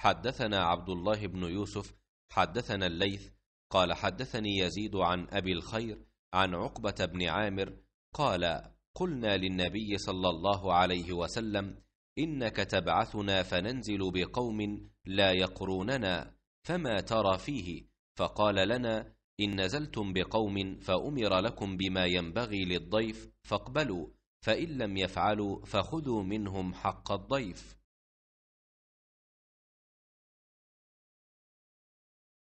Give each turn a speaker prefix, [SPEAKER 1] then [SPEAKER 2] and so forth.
[SPEAKER 1] حدثنا عبد الله بن يوسف
[SPEAKER 2] حدثنا الليث قال حدثني يزيد عن ابي الخير عن عقبه بن عامر قال قلنا للنبي صلى الله عليه وسلم انك تبعثنا فننزل بقوم لا يقروننا فما ترى فيه فقال لنا ان نزلتم بقوم فامر لكم بما ينبغي للضيف فاقبلوا فان لم يفعلوا فخذوا منهم
[SPEAKER 1] حق الضيف